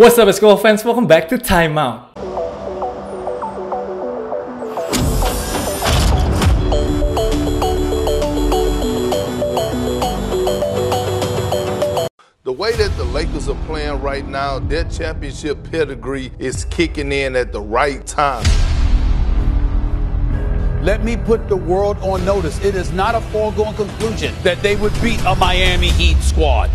What's up, school fans? Welcome back to Timeout. The way that the Lakers are playing right now, their championship pedigree is kicking in at the right time. Let me put the world on notice. It is not a foregone conclusion that they would beat a Miami Heat squad.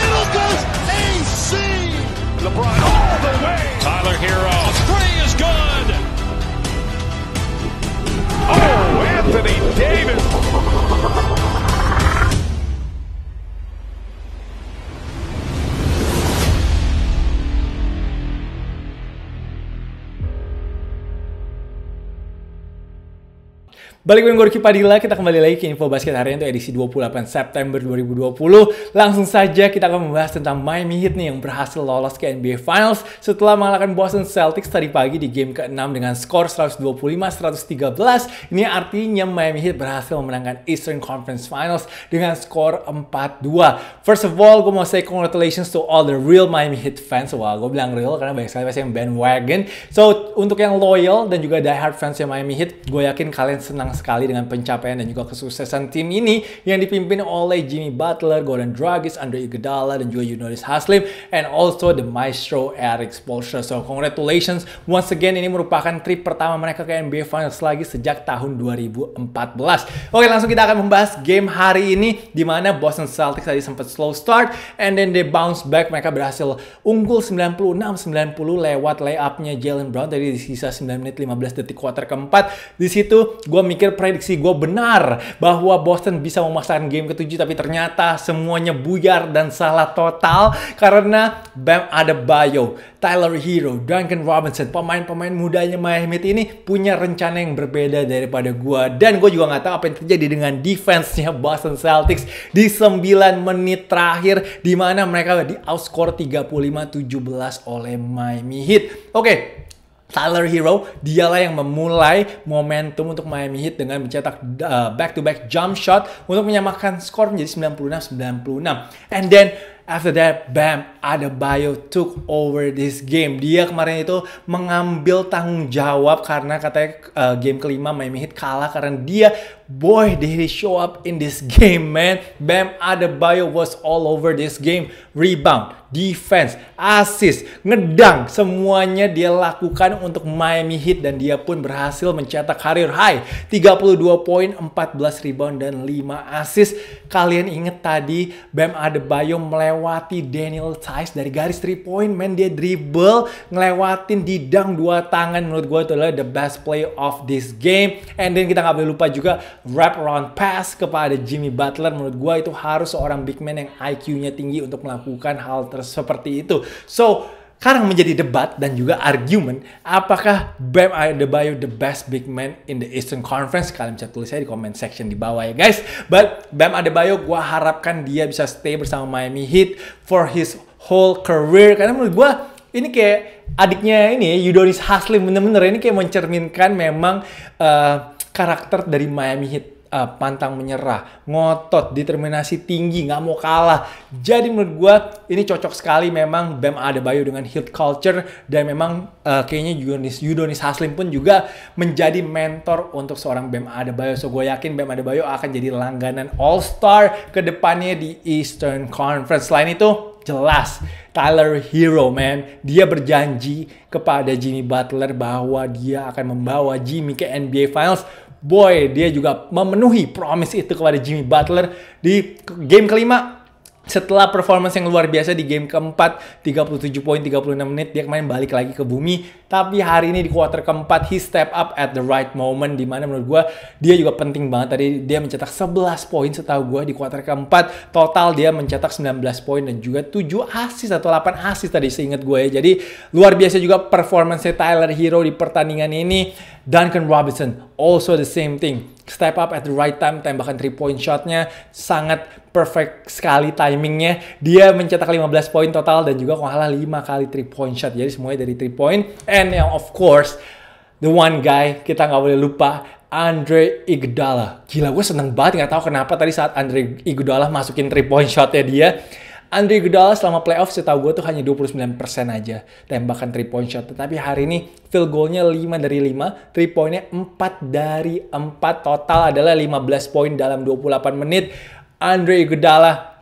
Middle goes AC. LeBron all the way. Tyler Hero. three is good. Oh, Anthony Davis. Balik dengan Gorky Padilla, kita kembali lagi ke Info Basket hari ini untuk edisi 28 September 2020. Langsung saja kita akan membahas tentang Miami Heat nih yang berhasil lolos ke NBA Finals setelah mengalahkan Boston Celtics tadi pagi di game ke-6 dengan skor 125-113. Ini artinya Miami Heat berhasil memenangkan Eastern Conference Finals dengan skor 4-2. First of all, gue mau say congratulations to all the real Miami Heat fans. Wah, gue bilang real karena banyak sekali yang bandwagon. So, untuk yang loyal dan juga diehard fans yang Miami Heat, gue yakin kalian senang senang sekali dengan pencapaian dan juga kesuksesan tim ini yang dipimpin oleh Jimmy Butler, Gordon Dragic, Andre Iguodala, dan juga Yunus Haslim, and also the maestro Eric Spoelstra. So, congratulations once again ini merupakan trip pertama mereka ke NBA Finals lagi sejak tahun 2014. Oke, langsung kita akan membahas game hari ini di mana Boston Celtics tadi sempat slow start and then they bounce back. Mereka berhasil unggul 96-90 lewat layupnya Jalen Brown dari sisa 9 menit 15 detik quarter keempat. Di situ gue mikir prediksi gue benar bahwa Boston bisa memaksakan game ketujuh tapi ternyata semuanya buyar dan salah total karena Bam Adebayo, Tyler Hero, Duncan Robinson, pemain-pemain mudanya Miami ini punya rencana yang berbeda daripada gue dan gue juga nggak tahu apa yang terjadi dengan defense-nya Boston Celtics di 9 menit terakhir di mana mereka di outscore 35-17 oleh Miami Heat. Oke, okay, Tyler Hero, dialah yang memulai momentum untuk Miami Heat dengan mencetak uh, back-to-back -back jump shot untuk menyamakan skor menjadi 96-96. And then After that, bam, ada Bio took over this game. Dia kemarin itu mengambil tanggung jawab karena katanya uh, game kelima Miami Heat kalah karena dia, boy, did he show up in this game, man. Bam, ada Bio was all over this game. Rebound, defense, assist, ngedang, semuanya dia lakukan untuk Miami Heat dan dia pun berhasil mencetak karir high 32 poin, 14 rebound dan 5 assist. Kalian inget tadi Bam Adebayo melewati Daniel Tice dari garis 3 point, man dia dribble, ngelewatin didang dua tangan menurut gue itu adalah the best play of this game. And then kita gak boleh lupa juga wrap around pass kepada Jimmy Butler menurut gue itu harus seorang big man yang IQ-nya tinggi untuk melakukan hal tersebut seperti itu. So, sekarang menjadi debat dan juga argumen apakah Bam Adebayo the best big man in the Eastern Conference kalian bisa tulis saya di comment section di bawah ya guys but Bam Adebayo gue harapkan dia bisa stay bersama Miami Heat for his whole career karena menurut gue ini kayak adiknya ini Yudonis Haslim bener-bener ini kayak mencerminkan memang uh, karakter dari Miami Heat up, eh, pantang menyerah, ngotot, determinasi tinggi, nggak mau kalah. Jadi menurut gue ini cocok sekali memang Bam Adebayo dengan Heat Culture dan memang uh, kayaknya Yudonis, Yudonis Haslim pun juga menjadi mentor untuk seorang Bam Adebayo. So gue yakin Bam Adebayo akan jadi langganan All Star kedepannya di Eastern Conference. Selain itu jelas Tyler Hero man dia berjanji kepada Jimmy Butler bahwa dia akan membawa Jimmy ke NBA Finals Boy, dia juga memenuhi promise itu kepada Jimmy Butler di game kelima setelah performance yang luar biasa di game keempat 37 poin 36 menit dia kemarin balik lagi ke bumi tapi hari ini di quarter keempat he step up at the right moment di mana menurut gue dia juga penting banget tadi dia mencetak 11 poin setahu gue di quarter keempat total dia mencetak 19 poin dan juga 7 assist atau 8 assist tadi seingat gue ya jadi luar biasa juga performance Tyler Hero di pertandingan ini Duncan Robinson also the same thing step up at the right time tembakan 3 point shotnya sangat perfect sekali timingnya. Dia mencetak 15 poin total dan juga kalah 5 kali 3 point shot. Jadi semuanya dari 3 point. And yang of course, the one guy kita nggak boleh lupa, Andre Iguodala. Gila, gue seneng banget nggak tahu kenapa tadi saat Andre Iguodala masukin 3 point ya dia. Andre Iguodala selama playoff setahu gue tuh hanya 29% aja tembakan 3 point shot. Tetapi hari ini field goalnya 5 dari 5, 3 pointnya 4 dari 4 total adalah 15 poin dalam 28 menit. Andre Iguodala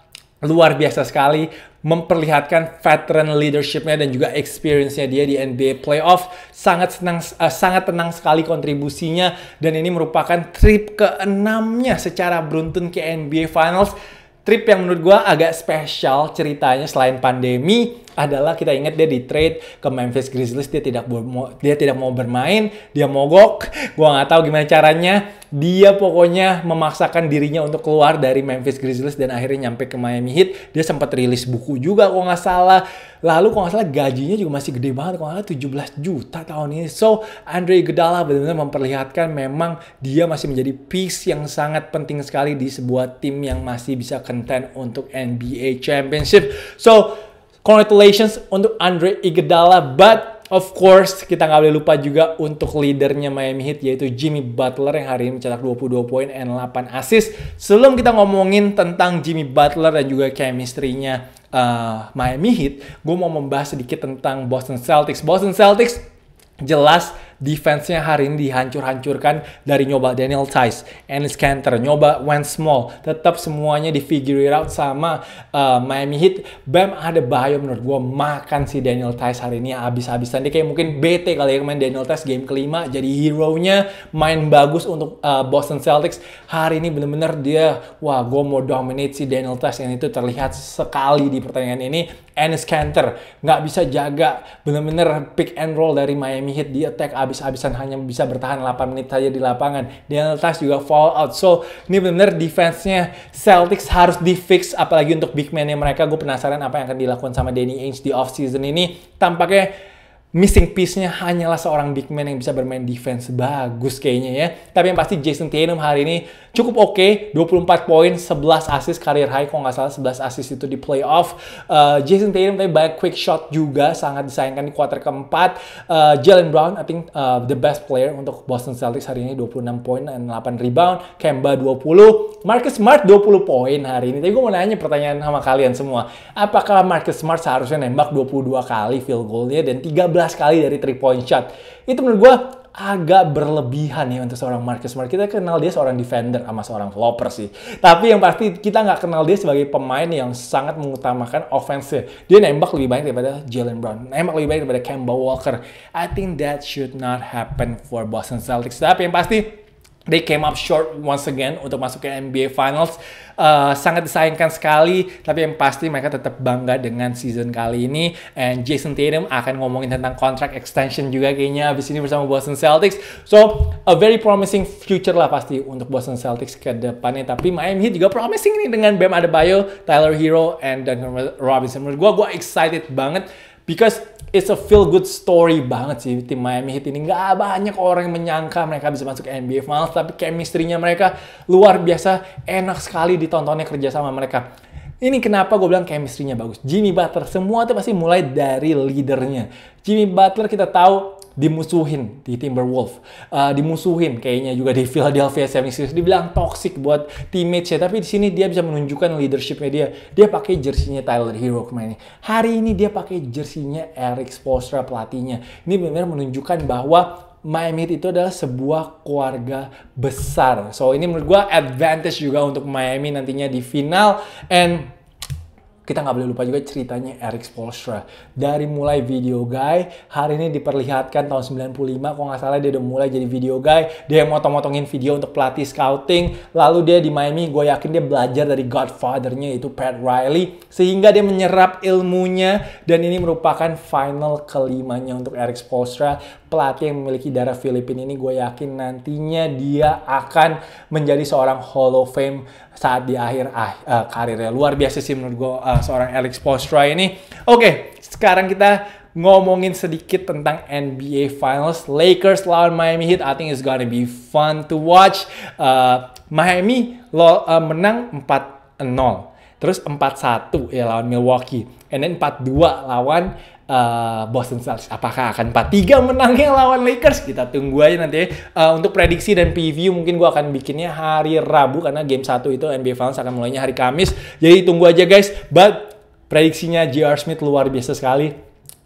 luar biasa sekali memperlihatkan veteran leadershipnya dan juga experience-nya dia di NBA playoff sangat senang uh, sangat tenang sekali kontribusinya dan ini merupakan trip keenamnya secara beruntun ke NBA Finals trip yang menurut gue agak spesial ceritanya selain pandemi adalah kita ingat dia di trade ke Memphis Grizzlies dia tidak mau dia tidak mau bermain dia mogok gue nggak tahu gimana caranya dia pokoknya memaksakan dirinya untuk keluar dari Memphis Grizzlies dan akhirnya nyampe ke Miami Heat dia sempat rilis buku juga kok nggak salah lalu kok nggak salah gajinya juga masih gede banget kok nggak salah 17 juta tahun ini so Andre Iguodala benar-benar memperlihatkan memang dia masih menjadi piece yang sangat penting sekali di sebuah tim yang masih bisa konten untuk NBA Championship so Congratulations untuk Andre Iguodala, but of course kita nggak boleh lupa juga untuk leadernya Miami Heat yaitu Jimmy Butler yang hari ini mencetak 22 poin and 8 assist. Sebelum kita ngomongin tentang Jimmy Butler dan juga chemistry-nya uh, Miami Heat, gue mau membahas sedikit tentang Boston Celtics. Boston Celtics jelas defense-nya hari ini dihancur-hancurkan dari nyoba Daniel Tice, Ennis Cantor, nyoba Wentz Small, tetap semuanya di figure it out sama uh, Miami Heat. Bam ada bahaya menurut gue makan si Daniel Tice hari ini abis habisan Dia kayak mungkin BT kali ya main Daniel Tice game kelima jadi hero-nya main bagus untuk uh, Boston Celtics. Hari ini bener-bener dia, wah gue mau dominate si Daniel Tice yang itu terlihat sekali di pertandingan ini. Ennis Cantor nggak bisa jaga bener-bener pick and roll dari Miami Heat di attack habis-habisan hanya bisa bertahan 8 menit saja di lapangan. Daniel Tice juga fall out. So, ini benar-benar defense-nya Celtics harus di fix apalagi untuk big man-nya mereka. Gue penasaran apa yang akan dilakukan sama Danny Ainge di off season ini. Tampaknya missing piece-nya hanyalah seorang big man yang bisa bermain defense bagus kayaknya ya. Tapi yang pasti Jason Tatum hari ini cukup oke, okay, 24 poin, 11 assist karir high kalau nggak salah 11 assist itu di playoff. Uh, Jason Tatum tapi banyak quick shot juga sangat disayangkan di quarter keempat. Uh, eh, Jalen Brown I think uh, the best player untuk Boston Celtics hari ini 26 poin dan 8 rebound, Kemba 20, Marcus Smart 20 poin hari ini. Tapi gue mau nanya pertanyaan sama kalian semua. Apakah Marcus Smart seharusnya nembak 22 kali field goal-nya dan 13 kali dari 3 point shot. Itu menurut gue agak berlebihan ya untuk seorang Marcus Smart. Kita kenal dia seorang defender sama seorang flopper sih. Tapi yang pasti kita nggak kenal dia sebagai pemain yang sangat mengutamakan offensive. Dia nembak lebih banyak daripada Jalen Brown. Nembak lebih banyak daripada Kemba Walker. I think that should not happen for Boston Celtics. Tapi yang pasti They came up short once again untuk masuk ke NBA Finals. Uh, sangat disayangkan sekali, tapi yang pasti mereka tetap bangga dengan season kali ini. And Jason Tatum akan ngomongin tentang contract extension juga kayaknya abis ini bersama Boston Celtics. So, a very promising future lah pasti untuk Boston Celtics ke depannya. Tapi Miami Heat juga promising nih dengan Bam Adebayo, Tyler Hero, and Duncan Robinson. Menurut gue, gue excited banget because it's a feel good story banget sih tim Miami Heat ini. Gak banyak orang yang menyangka mereka bisa masuk NBA Finals, tapi chemistry-nya mereka luar biasa, enak sekali ditontonnya kerja sama mereka. Ini kenapa gue bilang chemistry-nya bagus. Jimmy Butler, semua itu pasti mulai dari leadernya. Jimmy Butler kita tahu dimusuhin di Timberwolves, uh, dimusuhin kayaknya juga di Philadelphia 76ers. Dibilang toxic buat teammates ya, tapi di sini dia bisa menunjukkan leadershipnya dia. Dia pakai jersinya Tyler Hero kemarin. Hari ini dia pakai jersinya Eric Spoelstra pelatihnya. Ini benar-benar menunjukkan bahwa Miami Heat itu adalah sebuah keluarga besar. So ini menurut gue advantage juga untuk Miami nantinya di final and kita nggak boleh lupa juga ceritanya Eric Spolstra. Dari mulai video guy, hari ini diperlihatkan tahun 95, kalau nggak salah dia udah mulai jadi video guy. Dia yang motong-motongin video untuk pelatih scouting. Lalu dia di Miami, gue yakin dia belajar dari godfathernya yaitu Pat Riley. Sehingga dia menyerap ilmunya. Dan ini merupakan final kelimanya untuk Eric Spolstra. Pelatih yang memiliki darah Filipina ini gue yakin nantinya dia akan menjadi seorang Hall of Fame saat di akhir uh, eh, karirnya. Luar biasa sih menurut gue uh, uh, seorang Alex Postra ini. Oke, okay, sekarang kita ngomongin sedikit tentang NBA Finals Lakers lawan Miami Heat. I think it's gonna be fun to watch. Uh, Miami lo, uh, menang 4-0. Terus 4-1 ya lawan Milwaukee. And then 4-2 lawan uh, Boston Celtics apakah akan 4-3 menangnya lawan Lakers kita tunggu aja nanti uh, untuk prediksi dan preview mungkin gue akan bikinnya hari Rabu karena game 1 itu NBA Finals akan mulainya hari Kamis jadi tunggu aja guys but prediksinya JR Smith luar biasa sekali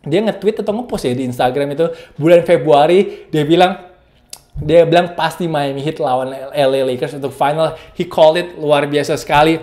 dia nge-tweet atau nge-post ya di Instagram itu bulan Februari dia bilang dia bilang pasti Miami Heat lawan LA Lakers untuk final he called it luar biasa sekali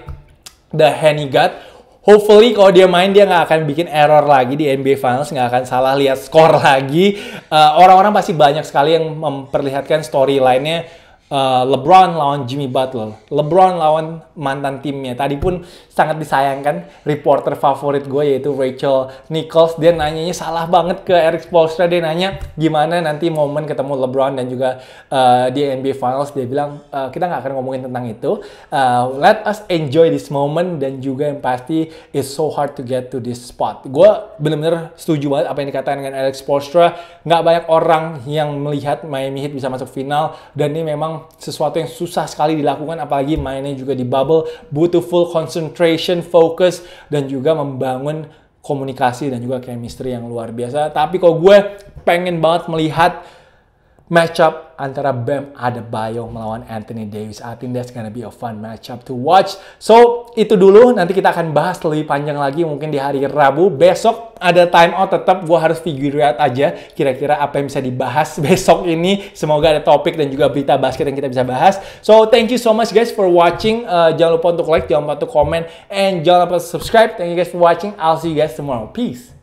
the Henny God Hopefully kalau dia main dia nggak akan bikin error lagi di NBA Finals, nggak akan salah lihat skor lagi. Eh, orang-orang uh, pasti banyak sekali yang memperlihatkan storyline-nya uh, LeBron lawan Jimmy Butler, LeBron lawan mantan timnya. Tadi pun sangat disayangkan reporter favorit gue yaitu Rachel Nichols. Dia nanyanya salah banget ke Eric Spoelstra. Dia nanya gimana nanti momen ketemu LeBron dan juga uh, di NBA Finals. Dia bilang uh, kita nggak akan ngomongin tentang itu. Uh, let us enjoy this moment dan juga yang pasti it's so hard to get to this spot. Gue bener-bener setuju banget apa yang dikatakan dengan Eric Spoelstra. Nggak banyak orang yang melihat Miami Heat bisa masuk final dan ini memang sesuatu yang susah sekali dilakukan apalagi mainnya juga di bubble butuh full concentration focus dan juga membangun komunikasi dan juga chemistry yang luar biasa tapi kalau gue pengen banget melihat matchup antara Bam Adebayo melawan Anthony Davis. I think that's gonna be a fun matchup to watch. So, itu dulu. Nanti kita akan bahas lebih panjang lagi mungkin di hari Rabu. Besok ada time out tetap. Gue harus figure out aja kira-kira apa yang bisa dibahas besok ini. Semoga ada topik dan juga berita basket yang kita bisa bahas. So, thank you so much guys for watching. Uh, jangan lupa untuk like, jangan lupa untuk comment, and jangan lupa subscribe. Thank you guys for watching. I'll see you guys tomorrow. Peace.